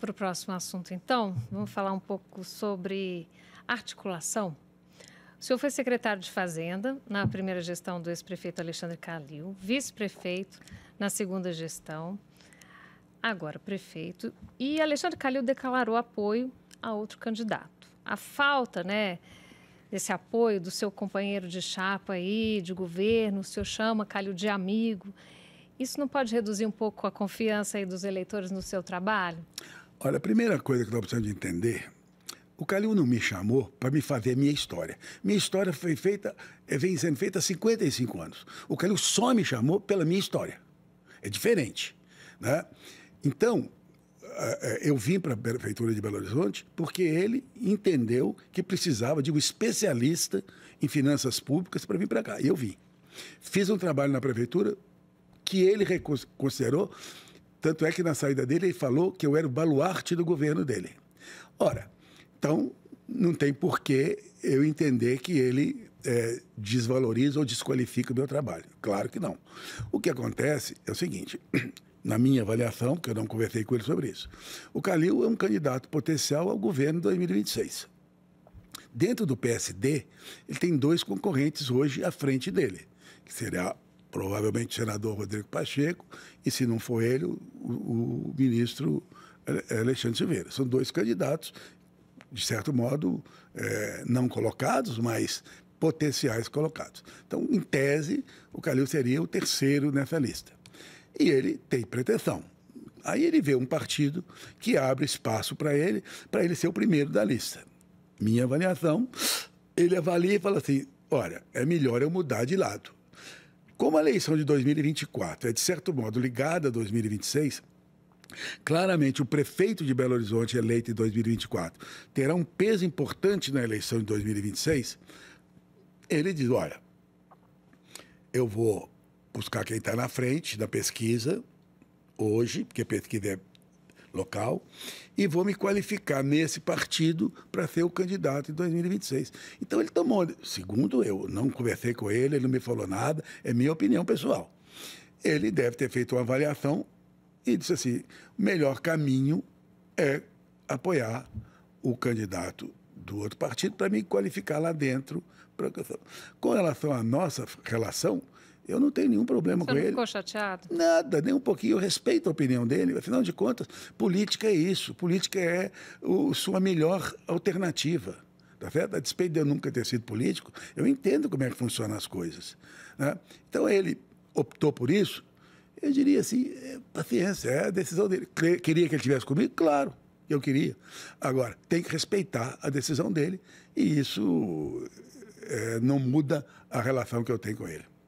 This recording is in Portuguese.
para o próximo assunto, então. Vamos falar um pouco sobre articulação. O senhor foi secretário de Fazenda na primeira gestão do ex-prefeito Alexandre Calil, vice-prefeito na segunda gestão, agora prefeito. E Alexandre Calil declarou apoio a outro candidato. A falta, né? desse apoio do seu companheiro de chapa aí, de governo, o senhor chama Calil de amigo. Isso não pode reduzir um pouco a confiança aí dos eleitores no seu trabalho? Olha, a primeira coisa que eu precisamos de entender, o Calil não me chamou para me fazer a minha história. Minha história foi feita, eh, vem sendo feita há 55 anos. O Calil só me chamou pela minha história. É diferente. Né? Então, eu vim para a Prefeitura de Belo Horizonte porque ele entendeu que precisava de um especialista em finanças públicas para vir para cá. E eu vim. Fiz um trabalho na Prefeitura que ele considerou tanto é que na saída dele ele falou que eu era o baluarte do governo dele. Ora, então não tem por que eu entender que ele é, desvaloriza ou desqualifica o meu trabalho. Claro que não. O que acontece é o seguinte. Na minha avaliação, porque eu não conversei com ele sobre isso, o Calil é um candidato potencial ao governo de 2026. Dentro do PSD, ele tem dois concorrentes hoje à frente dele, que será provavelmente o senador Rodrigo Pacheco, e se não for ele, o, o ministro Alexandre Silveira. São dois candidatos, de certo modo, é, não colocados, mas potenciais colocados. Então, em tese, o Calil seria o terceiro nessa lista. E ele tem pretensão. Aí ele vê um partido que abre espaço para ele, para ele ser o primeiro da lista. Minha avaliação, ele avalia e fala assim: olha, é melhor eu mudar de lado. Como a eleição de 2024 é, de certo modo, ligada a 2026, Claramente, o prefeito de Belo Horizonte, eleito em 2024, terá um peso importante na eleição de 2026. Ele diz: olha, eu vou buscar quem está na frente da pesquisa hoje, porque a pesquisa é local e vou me qualificar nesse partido para ser o candidato em 2026. Então ele tomou, segundo eu, não conversei com ele, ele não me falou nada, é minha opinião pessoal. Ele deve ter feito uma avaliação e disse assim: o melhor caminho é apoiar o candidato do outro partido para me qualificar lá dentro. Com relação à nossa relação, eu não tenho nenhum problema Você com não ele. ficou chateado? Nada, nem um pouquinho. Eu respeito a opinião dele. Afinal de contas, política é isso. Política é o, sua melhor alternativa. Tá certo? A despeito de eu nunca ter sido político, eu entendo como é que funcionam as coisas. Né? Então, ele optou por isso. Eu diria assim, é, paciência, é a decisão dele. Queria que ele tivesse comigo? Claro, eu queria. Agora, tem que respeitar a decisão dele e isso é, não muda a relação que eu tenho com ele.